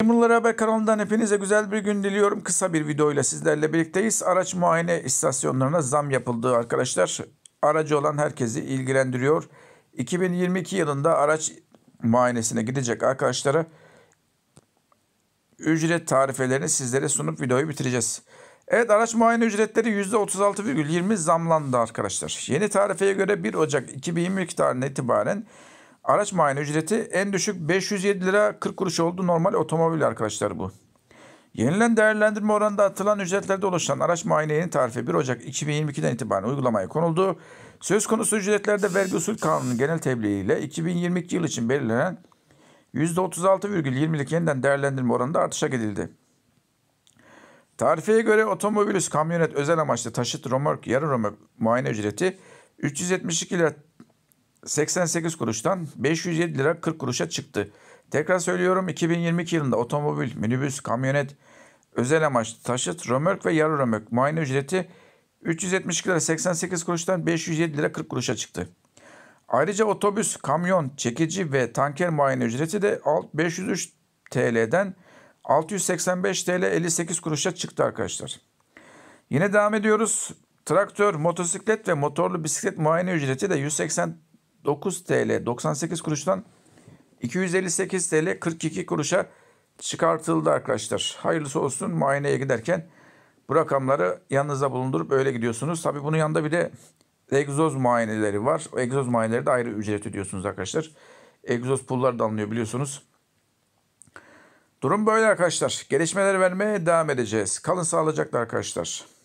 Memurlar Haber kanalından hepinize güzel bir gün diliyorum. Kısa bir videoyla sizlerle birlikteyiz. Araç muayene istasyonlarına zam yapıldı arkadaşlar. Aracı olan herkesi ilgilendiriyor. 2022 yılında araç muayenesine gidecek arkadaşlara ücret tarifelerini sizlere sunup videoyu bitireceğiz. Evet araç muayene ücretleri %36,20 zamlandı arkadaşlar. Yeni tarifeye göre 1 Ocak 2022 tarihine itibaren Araç muayene ücreti en düşük 507 lira 40 kuruş oldu. Normal otomobil arkadaşlar bu. Yenilen değerlendirme oranında atılan ücretlerde oluşan araç muayene yeni tarifi 1 Ocak 2022'den itibaren uygulamaya konuldu. Söz konusu ücretlerde vergi usul kanunun genel tebliğiyle 2022 yıl için belirlenen %36,20'lik yeniden değerlendirme oranında artışa gidildi. Tarifeye göre otomobilüs, kamyonet, özel amaçlı taşıt, romork, yarı romork muayene ücreti 372 lira 88 kuruştan 507 lira 40 kuruşa çıktı. Tekrar söylüyorum 2022 yılında otomobil, minibüs, kamyonet, özel amaç taşıt, römork ve yarı römork muayene ücreti 372 lira 88 kuruştan 507 lira 40 kuruşa çıktı. Ayrıca otobüs, kamyon, çekici ve tanker muayene ücreti de 503 TL'den 685 TL 58 kuruşa çıktı arkadaşlar. Yine devam ediyoruz. Traktör, motosiklet ve motorlu bisiklet muayene ücreti de 180 9 TL 98 kuruştan 258 TL 42 kuruşa çıkartıldı arkadaşlar. Hayırlısı olsun muayeneye giderken bu rakamları yanınızda bulundurup öyle gidiyorsunuz. Tabi bunun yanında bir de egzoz muayeneleri var. O egzoz muayeneleri de ayrı ücret ödüyorsunuz arkadaşlar. Egzoz pullar da alınıyor biliyorsunuz. Durum böyle arkadaşlar. Gelişmeleri vermeye devam edeceğiz. Kalın sağlıcakla arkadaşlar.